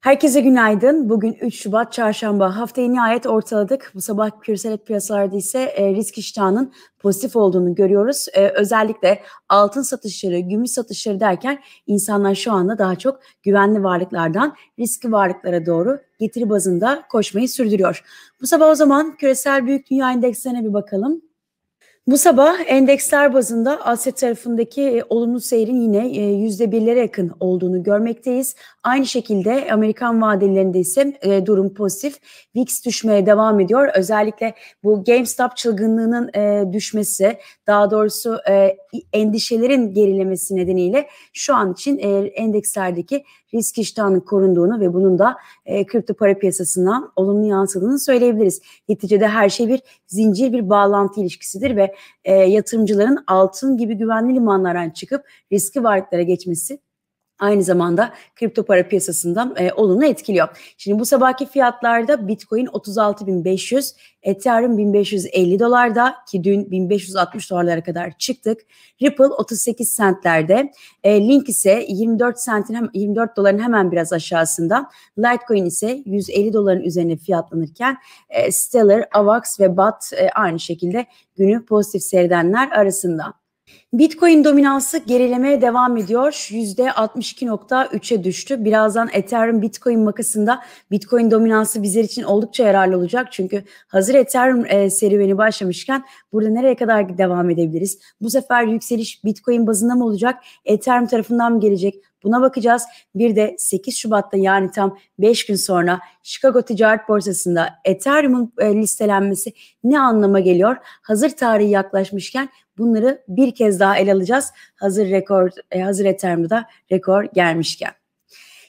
Herkese günaydın. Bugün 3 Şubat Çarşamba. Haftayı nihayet ortaladık. Bu sabah küresel piyasalarda ise e, risk iştahının pozitif olduğunu görüyoruz. E, özellikle altın satışları, gümüş satışları derken insanlar şu anda daha çok güvenli varlıklardan riskli varlıklara doğru getiri bazında koşmayı sürdürüyor. Bu sabah o zaman küresel büyük dünya endekslerine bir bakalım. Bu sabah endeksler bazında Asya tarafındaki e, olumlu seyrin yine %1'lere e, yakın olduğunu görmekteyiz. Aynı şekilde Amerikan vadelerinde ise e, durum pozitif. VIX düşmeye devam ediyor. Özellikle bu GameStop çılgınlığının düşmesi, daha doğrusu endişelerin gerilemesi nedeniyle şu an için endekslerdeki risk iştahının korunduğunu ve bunun da e, kripto para piyasasından olumlu yansıdığını söyleyebiliriz. Neticede her şey bir zincir, bir bağlantı ilişkisidir ve e, yatırımcıların altın gibi güvenli limanlardan çıkıp riski varlıklara geçmesi aynı zamanda kripto para piyasasında e, olumlu etkiliyor. Şimdi bu sabahki fiyatlarda Bitcoin 36.500, Ethereum 1550 dolarda ki dün 1560 dolarlara kadar çıktık. Ripple 38 centlerde, e, Link ise 24 centin 24 doların hemen biraz aşağısında. Litecoin ise 150 doların üzerine fiyatlanırken e, Stellar, Avax ve BAT e, aynı şekilde günü pozitif seyredenler arasında. Bitcoin dominansı gerilemeye devam ediyor. %62.3'e düştü. Birazdan Ethereum Bitcoin makasında Bitcoin dominansı bizler için oldukça yararlı olacak. Çünkü hazır Ethereum e, serüveni başlamışken burada nereye kadar devam edebiliriz? Bu sefer yükseliş Bitcoin bazında mı olacak? Ethereum tarafından mı gelecek? Buna bakacağız. Bir de 8 Şubat'ta yani tam 5 gün sonra Chicago Ticaret Borsası'nda Ethereum'un e, listelenmesi ne anlama geliyor? Hazır tarihi yaklaşmışken Bunları bir kez daha ele alacağız. Hazır rekor, e, hazır Ethereum'da rekor gelmişken.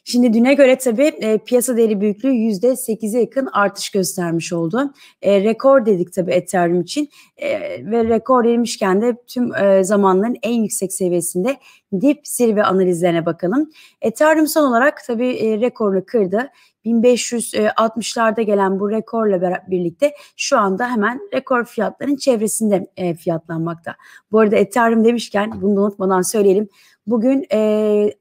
Şimdi düne göre tabii e, piyasa değeri büyüklüğü %8'e yakın artış göstermiş oldu. E, rekor dedik tabii Ethereum için e, ve rekor demişken de tüm e, zamanların en yüksek seviyesinde dip zirve analizlerine bakalım. Ethereum son olarak tabii e, rekorunu kırdı. 1560'larda gelen bu rekorla birlikte şu anda hemen rekor fiyatların çevresinde e, fiyatlanmakta. Bu arada Ethereum demişken bunu unutmadan söyleyelim. Bugün e,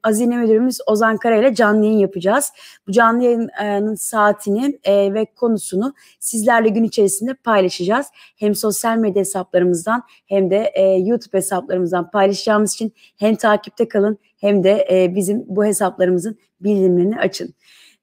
Azine Müdürümüz Ozan Kara ile canlı yayın yapacağız. Bu canlı yayının saatini e, ve konusunu sizlerle gün içerisinde paylaşacağız. Hem sosyal medya hesaplarımızdan hem de e, YouTube hesaplarımızdan paylaşacağımız için hem takipte kalın hem de e, bizim bu hesaplarımızın bildirimlerini açın.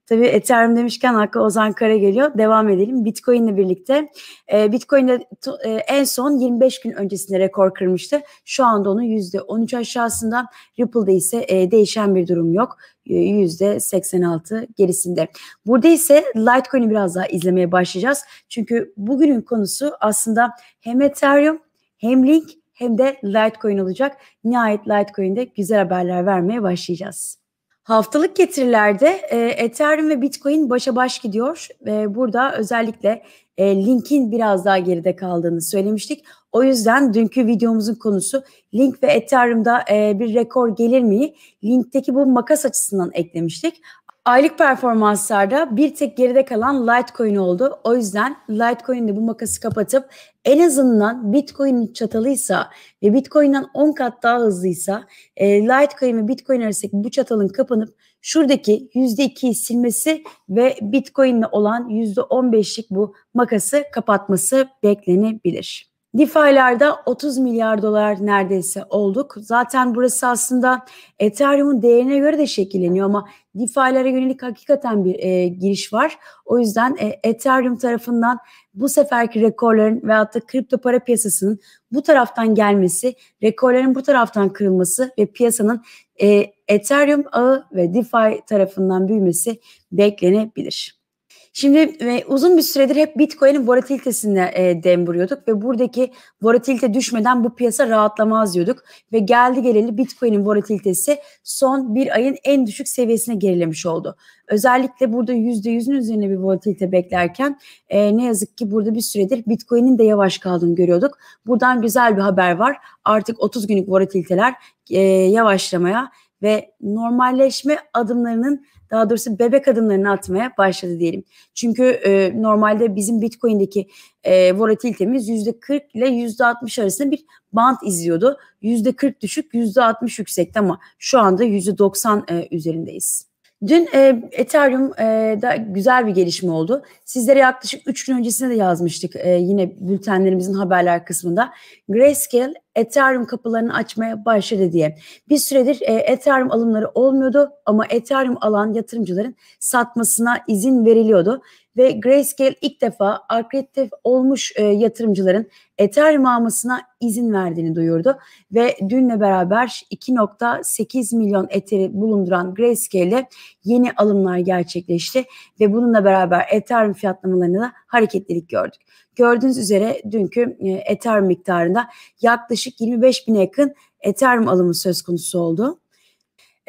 Tabii Ethereum demişken Hakkı Ozan Kara geliyor. Devam edelim. Bitcoin ile birlikte. E, Bitcoin de e, en son 25 gün öncesinde rekor kırmıştı. Şu anda onun %13 aşağısında. Ripple'da ise e, değişen bir durum yok. E, %86 gerisinde. Burada ise Litecoin'i biraz daha izlemeye başlayacağız. Çünkü bugünün konusu aslında hem Ethereum hem Link hem de Litecoin olacak. Nihayet Litecoin'de güzel haberler vermeye başlayacağız. Haftalık getirilerde e, Ethereum ve Bitcoin başa baş gidiyor. E, burada özellikle e, Link'in biraz daha geride kaldığını söylemiştik. O yüzden dünkü videomuzun konusu Link ve Ethereum'da e, bir rekor gelir mi? Link'teki bu makas açısından eklemiştik. Aylık performanslarda bir tek geride kalan Litecoin oldu. O yüzden Litecoin'de bu makası kapatıp en azından Bitcoin'in çatalıysa ve Bitcoin'den 10 kat daha hızlıysa e, Litecoin ve Bitcoin arasındaki bu çatalın kapanıp şuradaki %2'yi silmesi ve Bitcoin'le olan %15'lik bu makası kapatması beklenebilir. DeFi'larda 30 milyar dolar neredeyse olduk. Zaten burası aslında Ethereum'un değerine göre de şekilleniyor ama DeFi'lere yönelik hakikaten bir e, giriş var. O yüzden e, Ethereum tarafından bu seferki rekorların veyahut da kripto para piyasasının bu taraftan gelmesi, rekorların bu taraftan kırılması ve piyasanın e, Ethereum ağı ve DeFi tarafından büyümesi beklenebilir. Şimdi e, uzun bir süredir hep Bitcoin'in volatilitesine e, dem vuruyorduk ve buradaki volatilite düşmeden bu piyasa rahatlamaz diyorduk ve geldi geleli Bitcoin'in volatilitesi son bir ayın en düşük seviyesine gerilemiş oldu. Özellikle burada %100'ün üzerine bir volatilite beklerken e, ne yazık ki burada bir süredir Bitcoin'in de yavaş kaldığını görüyorduk. Buradan güzel bir haber var. Artık 30 günlük volatiliteler e, yavaşlamaya ve normalleşme adımlarının daha doğrusu bebek adımlarını atmaya başladı diyelim. Çünkü e, normalde bizim Bitcoin'deki e, volatilitemiz %40 ile %60 arasında bir bant izliyordu. %40 düşük, %60 yüksekti ama şu anda %90 e, üzerindeyiz. Dün e, Ethereum'da e, güzel bir gelişme oldu. Sizlere yaklaşık 3 gün öncesinde de yazmıştık e, yine bültenlerimizin haberler kısmında. Grayscale Ethereum kapılarını açmaya başladı diye. Bir süredir e, Ethereum alımları olmuyordu ama Ethereum alan yatırımcıların satmasına izin veriliyordu ve Grayscale ilk defa akredite olmuş e, yatırımcıların Ethereum almasına izin verdiğini duyurdu ve dünle beraber 2.8 milyon Ether'i bulunduran Grayscale'le yeni alımlar gerçekleşti ve bununla beraber Ethereum fiyatlamalarında da hareketlilik gördük. Gördüğünüz üzere dünkü e, Ethereum miktarında yaklaşık 25 bine yakın Ethereum alımı söz konusu oldu.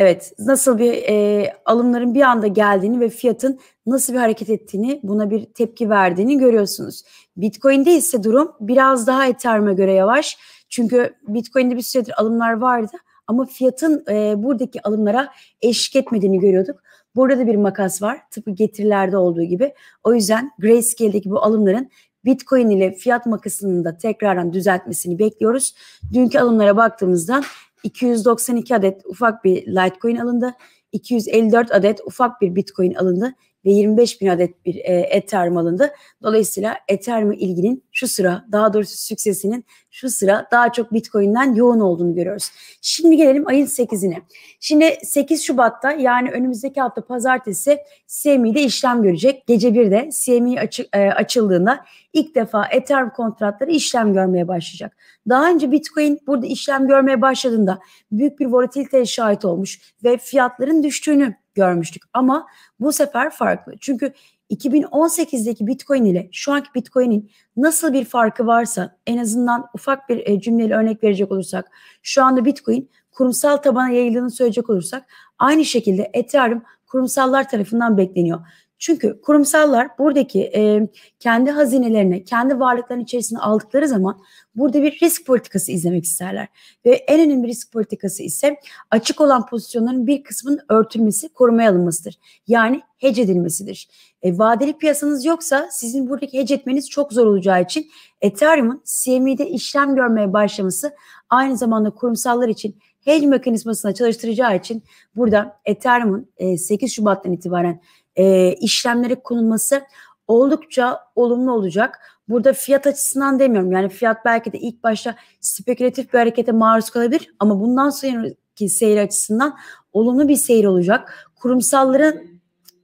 Evet, nasıl bir e, alımların bir anda geldiğini ve fiyatın nasıl bir hareket ettiğini, buna bir tepki verdiğini görüyorsunuz. Bitcoin'de ise durum biraz daha Ethereum'a göre yavaş. Çünkü Bitcoin'de bir süredir alımlar vardı ama fiyatın e, buradaki alımlara eşlik etmediğini görüyorduk. Burada da bir makas var tıpkı getirilerde olduğu gibi. O yüzden Grayscale'deki bu alımların Bitcoin ile fiyat makasının da tekrardan düzeltmesini bekliyoruz. Dünkü alımlara baktığımızda 292 adet ufak bir Litecoin alındı. 254 adet ufak bir Bitcoin alındı ve 25 bin adet bir e, Ether malında. Dolayısıyla Ether mi ilginin şu sıra daha doğrusu süksesinin şu sıra daha çok Bitcoin'den yoğun olduğunu görüyoruz. Şimdi gelelim ayın 8'ine. Şimdi 8 Şubat'ta yani önümüzdeki hafta pazartesi CME'de işlem görecek. Gece 1'de CME açı, e, açıldığında ilk defa Ether kontratları işlem görmeye başlayacak. Daha önce Bitcoin burada işlem görmeye başladığında büyük bir volatiliteye şahit olmuş ve fiyatların düştüğünü görmüştük. Ama bu sefer farklı. Çünkü 2018'deki Bitcoin ile şu anki Bitcoin'in nasıl bir farkı varsa en azından ufak bir e, cümleyle örnek verecek olursak şu anda Bitcoin kurumsal tabana yayıldığını söyleyecek olursak aynı şekilde Ethereum kurumsallar tarafından bekleniyor. Çünkü kurumsallar buradaki e, kendi hazinelerine, kendi varlıkların içerisine aldıkları zaman burada bir risk politikası izlemek isterler. Ve en önemli risk politikası ise açık olan pozisyonların bir kısmının örtülmesi, korumaya alınmasıdır. Yani hece edilmesidir. E, vadeli piyasanız yoksa sizin buradaki hece etmeniz çok zor olacağı için Ethereum'un CME'de işlem görmeye başlaması aynı zamanda kurumsallar için hedge mekanizmasına çalıştıracağı için burada Ethereum'un 8 e, Şubat'tan itibaren e, işlemlere konulması oldukça olumlu olacak. Burada fiyat açısından demiyorum. Yani fiyat belki de ilk başta spekülatif bir harekete maruz kalabilir ama bundan sonraki seyir açısından olumlu bir seyir olacak. Kurumsalların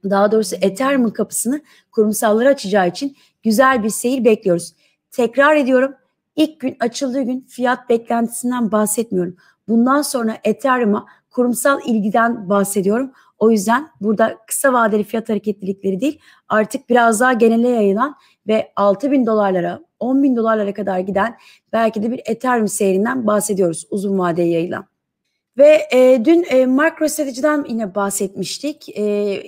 daha doğrusu Ethereum'un kapısını kurumsallara açacağı için güzel bir seyir bekliyoruz. Tekrar ediyorum. İlk gün açıldığı gün fiyat beklentisinden bahsetmiyorum. Bundan sonra Ethereum'a kurumsal ilgiden bahsediyorum. O yüzden burada kısa vadeli fiyat hareketlilikleri değil artık biraz daha genele yayılan ve 6 bin dolarlara 10 bin dolarlara kadar giden belki de bir Ethereum seyrinden bahsediyoruz uzun vadeye yayılan. Ve e, dün e, MicroStrategy'den yine bahsetmiştik. E,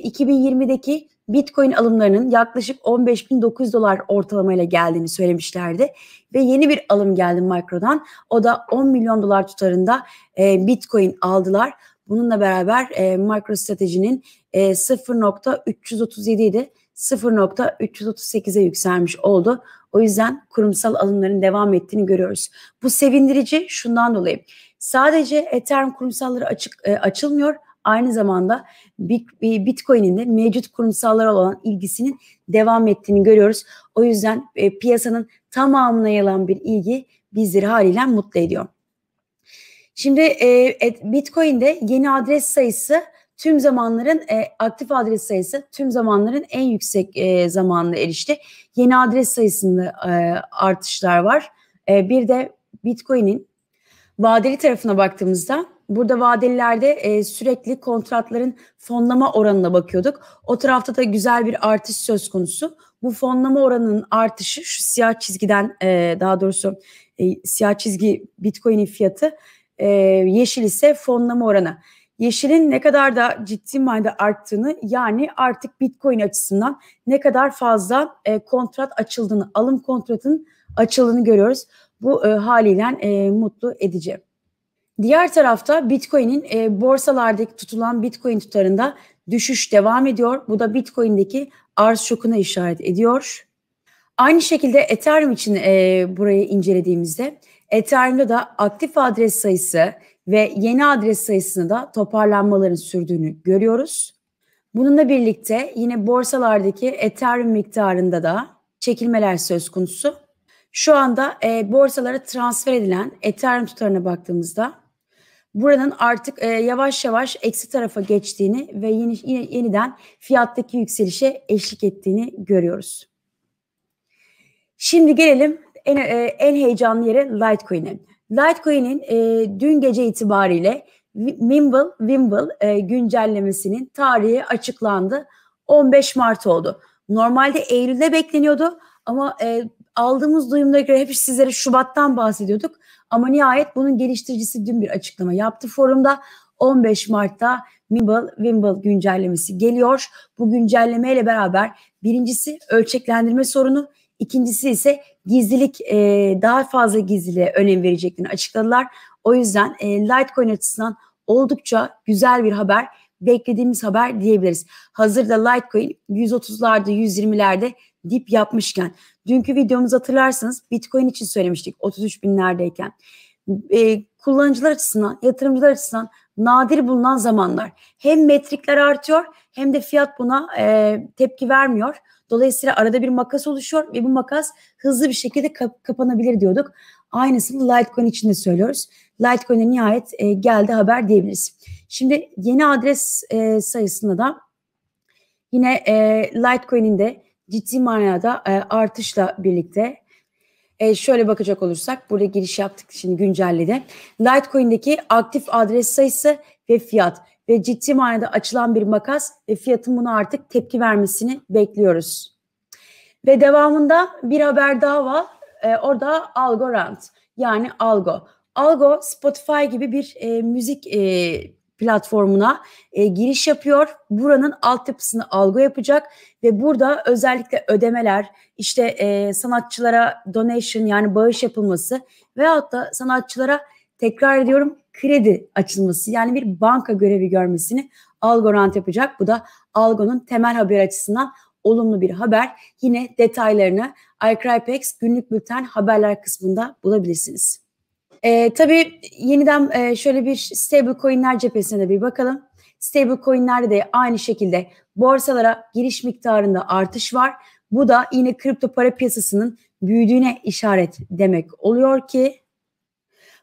2020'deki Bitcoin alımlarının yaklaşık 15.900 dolar ortalamayla geldiğini söylemişlerdi. Ve yeni bir alım geldi Micro'dan. O da 10 milyon dolar tutarında e, Bitcoin aldılar. Bununla beraber e, MicroStrategy'nin e, 0.337 idi. 0.338'e yükselmiş oldu. O yüzden kurumsal alımların devam ettiğini görüyoruz. Bu sevindirici şundan dolayı. Sadece Ethereum kurumsalları açık e, açılmıyor. Aynı zamanda e, Bitcoin'in de mevcut kurumsallara olan ilgisinin devam ettiğini görüyoruz. O yüzden e, piyasanın tamamına yayılan bir ilgi bizleri haliyle mutlu ediyor. Şimdi e, e, Bitcoin'de yeni adres sayısı tüm zamanların e, aktif adres sayısı tüm zamanların en yüksek e, zamanına erişti. Yeni adres sayısında e, artışlar var. E, bir de Bitcoin'in Vadeli tarafına baktığımızda burada vadelilerde e, sürekli kontratların fonlama oranına bakıyorduk. O tarafta da güzel bir artış söz konusu. Bu fonlama oranının artışı şu siyah çizgiden e, daha doğrusu e, siyah çizgi Bitcoin'in fiyatı e, yeşil ise fonlama oranı. Yeşilin ne kadar da ciddi manada arttığını yani artık Bitcoin açısından ne kadar fazla e, kontrat açıldığını, alım kontratın açıldığını görüyoruz bu e, haliyle e, mutlu edici. Diğer tarafta Bitcoin'in e, borsalardaki tutulan Bitcoin tutarında düşüş devam ediyor. Bu da Bitcoin'deki arz şokuna işaret ediyor. Aynı şekilde Ethereum için e, burayı incelediğimizde Ethereum'da da aktif adres sayısı ve yeni adres sayısını da toparlanmaların sürdüğünü görüyoruz. Bununla birlikte yine borsalardaki Ethereum miktarında da çekilmeler söz konusu. Şu anda e, borsalara transfer edilen Ethereum tutarına baktığımızda buranın artık e, yavaş yavaş eksi tarafa geçtiğini ve yeni, yine, yeniden fiyattaki yükselişe eşlik ettiğini görüyoruz. Şimdi gelelim en, e, en heyecanlı yere Litecoin'e. Litecoin'in e, dün gece itibariyle Mimble, Wimble e, güncellemesinin tarihi açıklandı. 15 Mart oldu. Normalde Eylül'de bekleniyordu ama e, aldığımız duyumlara göre hep sizlere Şubat'tan bahsediyorduk. Ama nihayet bunun geliştiricisi dün bir açıklama yaptı. Forumda 15 Mart'ta Wimble, Wimble güncellemesi geliyor. Bu güncellemeyle beraber birincisi ölçeklendirme sorunu, ikincisi ise gizlilik e, daha fazla gizliliğe önem vereceklerini açıkladılar. O yüzden e, Litecoin açısından oldukça güzel bir haber beklediğimiz haber diyebiliriz. Hazırda Litecoin 130'larda 120'lerde dip yapmışken dünkü videomuz hatırlarsınız Bitcoin için söylemiştik 33 binlerdeyken. E, kullanıcılar açısından, yatırımcılar açısından nadir bulunan zamanlar. Hem metrikler artıyor hem de fiyat buna e, tepki vermiyor. Dolayısıyla arada bir makas oluşuyor ve bu makas hızlı bir şekilde kap- kapanabilir diyorduk. Aynısını Litecoin için de söylüyoruz. Litecoin'e nihayet e, geldi haber diyebiliriz. Şimdi yeni adres e, sayısında da yine e, Litecoin'in de ciddi manada e, artışla birlikte e, şöyle bakacak olursak burada giriş yaptık şimdi güncellede. Litecoin'deki aktif adres sayısı ve fiyat ve ciddi manada açılan bir makas ve fiyatın buna artık tepki vermesini bekliyoruz. Ve devamında bir haber daha var. E, orada Algorand yani Algo. Algo Spotify gibi bir e, müzik e, platformuna e, giriş yapıyor. Buranın altyapısını algo yapacak ve burada özellikle ödemeler, işte e, sanatçılara donation yani bağış yapılması veyahut da sanatçılara tekrar ediyorum kredi açılması yani bir banka görevi görmesini Algorand yapacak. Bu da Algo'nun temel haber açısından olumlu bir haber. Yine detaylarını iCrypex günlük bülten haberler kısmında bulabilirsiniz. E, tabii yeniden e, şöyle bir stable coinler cephesine bir bakalım. Stablecoin'lerde de aynı şekilde borsalara giriş miktarında artış var. Bu da yine kripto para piyasasının büyüdüğüne işaret demek oluyor ki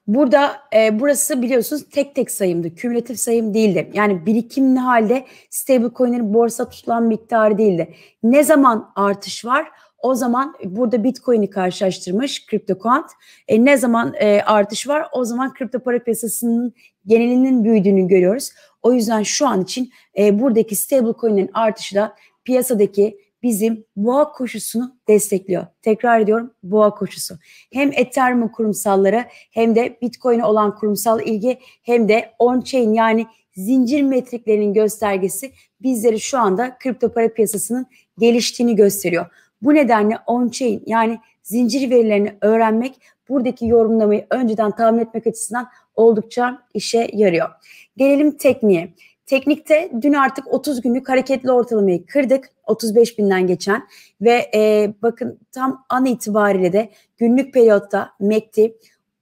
Burada e, burası biliyorsunuz tek tek sayımdı. Kümülatif sayım değildi. Yani birikimli halde stable coinlerin borsa tutulan miktarı değildi. Ne zaman artış var? O zaman burada Bitcoin'i karşılaştırmış CryptoQuant. E, ne zaman e, artış var? O zaman kripto para piyasasının genelinin büyüdüğünü görüyoruz. O yüzden şu an için e, buradaki stablecoin'in artışı da piyasadaki bizim boğa koşusunu destekliyor. Tekrar ediyorum boğa koşusu. Hem Ethereum kurumsalları hem de Bitcoin'e olan kurumsal ilgi hem de on-chain yani zincir metriklerinin göstergesi bizleri şu anda kripto para piyasasının geliştiğini gösteriyor. Bu nedenle on-chain yani zincir verilerini öğrenmek buradaki yorumlamayı önceden tahmin etmek açısından oldukça işe yarıyor. Gelelim tekniğe. Teknikte dün artık 30 günlük hareketli ortalamayı kırdık. 35 binden geçen ve e, bakın tam an itibariyle de günlük periyotta MACD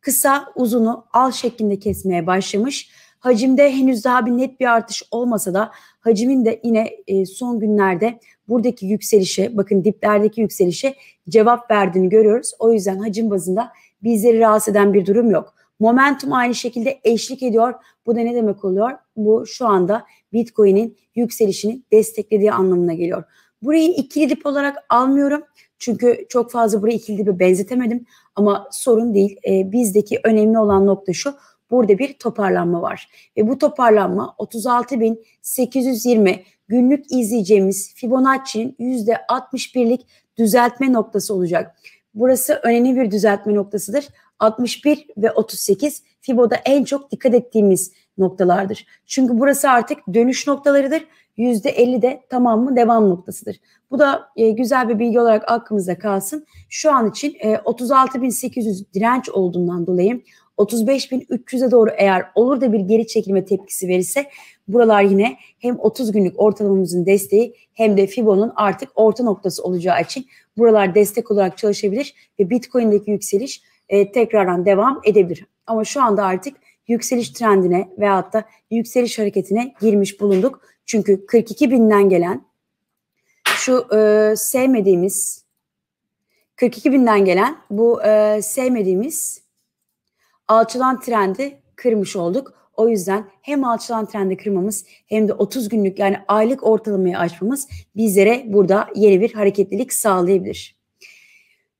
kısa uzunu al şeklinde kesmeye başlamış. Hacimde henüz daha bir net bir artış olmasa da hacimin de yine e, son günlerde buradaki yükselişe bakın diplerdeki yükselişe cevap verdiğini görüyoruz. O yüzden hacim bazında bizleri rahatsız eden bir durum yok. Momentum aynı şekilde eşlik ediyor. Bu da ne demek oluyor? Bu şu anda Bitcoin'in yükselişini desteklediği anlamına geliyor. Burayı ikili dip olarak almıyorum. Çünkü çok fazla burayı ikili dibe benzetemedim. Ama sorun değil. E, bizdeki önemli olan nokta şu. Burada bir toparlanma var. Ve bu toparlanma 36.820 günlük izleyeceğimiz Fibonacci'nin %61'lik düzeltme noktası olacak. Burası önemli bir düzeltme noktasıdır. 61 ve 38 Fibo'da en çok dikkat ettiğimiz noktalardır. Çünkü burası artık dönüş noktalarıdır. %50 de tamamı devam noktasıdır. Bu da e, güzel bir bilgi olarak aklımızda kalsın. Şu an için e, 36.800 direnç olduğundan dolayı 35.300'e doğru eğer olur da bir geri çekilme tepkisi verirse buralar yine hem 30 günlük ortalamamızın desteği hem de Fibo'nun artık orta noktası olacağı için buralar destek olarak çalışabilir ve Bitcoin'deki yükseliş e, tekrardan devam edebilir. Ama şu anda artık yükseliş trendine veyahut da yükseliş hareketine girmiş bulunduk. Çünkü 42 binden gelen şu e, sevmediğimiz 42 binden gelen bu e, sevmediğimiz alçalan trendi kırmış olduk. O yüzden hem alçalan trendi kırmamız hem de 30 günlük yani aylık ortalamayı aşmamız bizlere burada yeni bir hareketlilik sağlayabilir.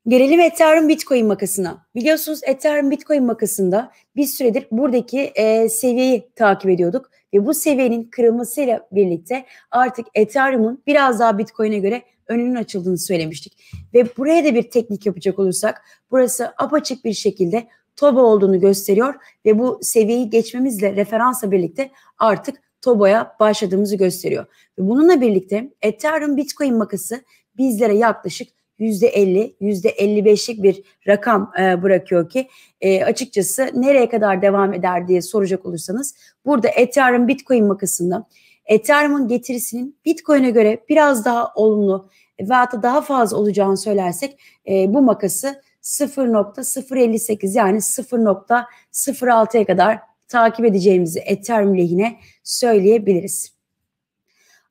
Gelelim Ethereum Bitcoin makasına. Biliyorsunuz Ethereum Bitcoin makasında bir süredir buradaki e, seviyeyi takip ediyorduk ve bu seviyenin kırılmasıyla birlikte artık Ethereum'un biraz daha Bitcoin'e göre önünün açıldığını söylemiştik. Ve buraya da bir teknik yapacak olursak burası apaçık bir şekilde TOBA olduğunu gösteriyor ve bu seviyeyi geçmemizle referansa birlikte artık TOBA'ya başladığımızı gösteriyor. Ve bununla birlikte Ethereum Bitcoin makası bizlere yaklaşık %50, %55'lik bir rakam e, bırakıyor ki e, açıkçası nereye kadar devam eder diye soracak olursanız burada Ethereum Bitcoin makasında Ethereum'un getirisinin Bitcoin'e göre biraz daha olumlu ve hatta daha fazla olacağını söylersek e, bu makası 0.058 yani 0.06'ya kadar takip edeceğimizi Ethereum lehine söyleyebiliriz.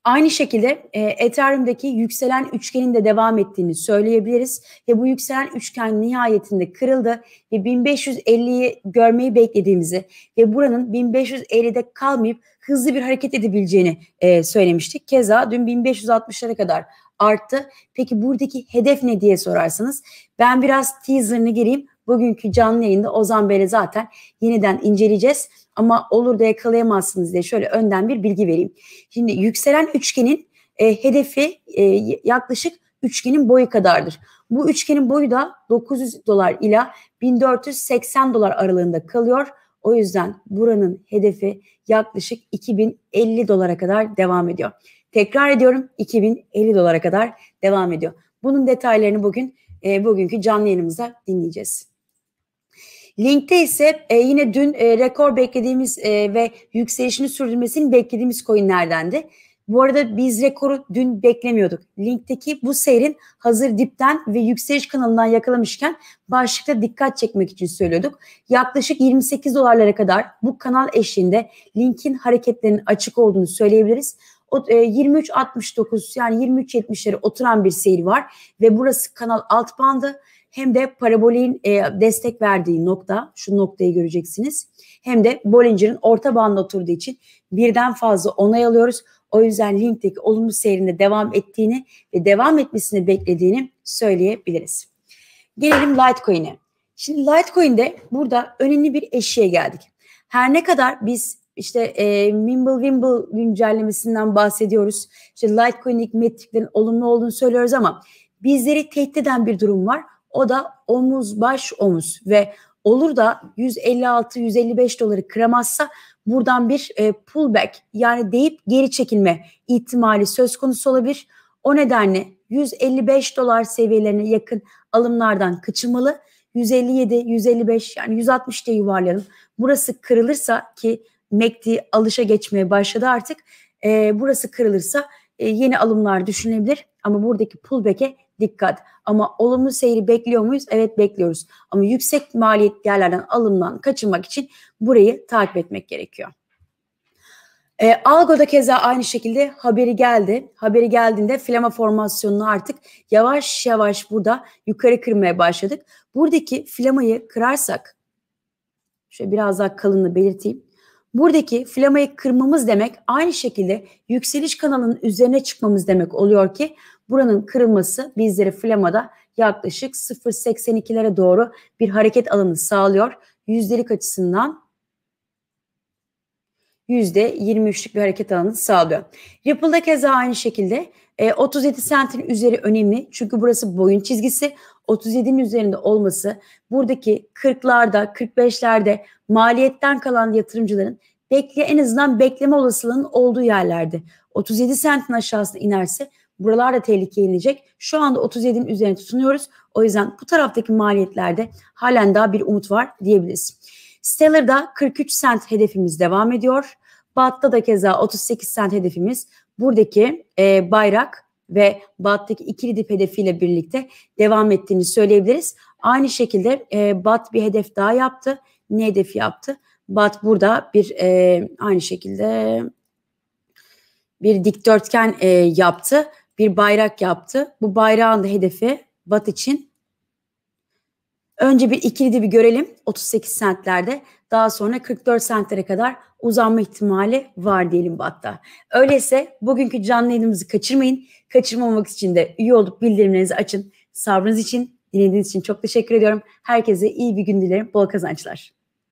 Aynı şekilde e, Ethereum'daki yükselen üçgenin de devam ettiğini söyleyebiliriz ve bu yükselen üçgen nihayetinde kırıldı ve 1550'yi görmeyi beklediğimizi ve buranın 1550'de kalmayıp hızlı bir hareket edebileceğini e, söylemiştik. Keza dün 1560'lara kadar arttı. Peki buradaki hedef ne diye sorarsanız ben biraz teaser'ını gireyim. Bugünkü canlı yayında Ozan Bey'le zaten yeniden inceleyeceğiz ama olur da yakalayamazsınız diye şöyle önden bir bilgi vereyim. Şimdi yükselen üçgenin e, hedefi e, yaklaşık üçgenin boyu kadardır. Bu üçgenin boyu da 900 dolar ila 1480 dolar aralığında kalıyor. O yüzden buranın hedefi yaklaşık 2050 dolara kadar devam ediyor. Tekrar ediyorum 2050 dolara kadar devam ediyor. Bunun detaylarını bugün e, bugünkü canlı yayınımızda dinleyeceğiz. Link'te ise e, yine dün e, rekor beklediğimiz e, ve yükselişini sürdürmesini beklediğimiz coinlerdendi. Bu arada biz rekoru dün beklemiyorduk. Linkteki bu seyrin hazır dipten ve yükseliş kanalından yakalamışken başlıkta dikkat çekmek için söylüyorduk. Yaklaşık 28 dolarlara kadar bu kanal eşliğinde linkin hareketlerinin açık olduğunu söyleyebiliriz. 23.69 e, yani 23.70'lere oturan bir seyir var ve burası kanal alt bandı hem de paraboliğin e, destek verdiği nokta şu noktayı göreceksiniz hem de Bollinger'in orta bandına oturduğu için birden fazla onay alıyoruz. O yüzden linkteki olumlu seyrinde devam ettiğini ve devam etmesini beklediğini söyleyebiliriz. Gelelim Litecoin'e. Şimdi Litecoin'de burada önemli bir eşiğe geldik. Her ne kadar biz işte e, Mimble Wimble güncellemesinden bahsediyoruz. İşte Litecoin'lik metriklerin olumlu olduğunu söylüyoruz ama bizleri tehdit eden bir durum var. O da omuz baş omuz ve olur da 156-155 doları kıramazsa buradan bir e, pullback yani deyip geri çekilme ihtimali söz konusu olabilir. O nedenle 155 dolar seviyelerine yakın alımlardan kaçınmalı. 157, 155 yani 160 diye yuvarlayalım. Burası kırılırsa ki MACD alışa geçmeye başladı artık. E, burası kırılırsa e, yeni alımlar düşünebilir ama buradaki pullback'e dikkat. Ama olumlu seyri bekliyor muyuz? Evet bekliyoruz. Ama yüksek maliyet yerlerden alımdan kaçınmak için burayı takip etmek gerekiyor. E, Algo'da keza aynı şekilde haberi geldi. Haberi geldiğinde flama formasyonunu artık yavaş yavaş burada yukarı kırmaya başladık. Buradaki flamayı kırarsak, şöyle biraz daha kalınlığı belirteyim. Buradaki flamayı kırmamız demek aynı şekilde yükseliş kanalının üzerine çıkmamız demek oluyor ki buranın kırılması bizlere flamada yaklaşık 0.82'lere doğru bir hareket alanı sağlıyor. Yüzdelik açısından %23'lük bir hareket alanı sağlıyor. Ripple'da keza aynı şekilde e, 37 santim üzeri önemli çünkü burası boyun çizgisi. 37'nin üzerinde olması buradaki 40'larda 45'lerde maliyetten kalan yatırımcıların bekle en azından bekleme olasılığının olduğu yerlerde 37 sentin aşağısına inerse buralar da tehlikeye inecek. Şu anda 37'nin üzerine tutunuyoruz. O yüzden bu taraftaki maliyetlerde halen daha bir umut var diyebiliriz. Stellar'da 43 sent hedefimiz devam ediyor. Bat'ta da keza 38 sent hedefimiz buradaki e, bayrak ve Bat'taki ikili dip hedefiyle birlikte devam ettiğini söyleyebiliriz. Aynı şekilde e, Bat bir hedef daha yaptı. Ne hedefi yaptı? Bat burada bir e, aynı şekilde bir dikdörtgen e, yaptı. Bir bayrak yaptı. Bu bayrağın da hedefi Bat için Önce bir ikili de bir görelim 38 sentlerde daha sonra 44 sentlere kadar uzanma ihtimali var diyelim batta. Öyleyse bugünkü canlı yayınımızı kaçırmayın. Kaçırmamak için de üye olup bildirimlerinizi açın. Sabrınız için, dinlediğiniz için çok teşekkür ediyorum. Herkese iyi bir gün dilerim. Bol kazançlar.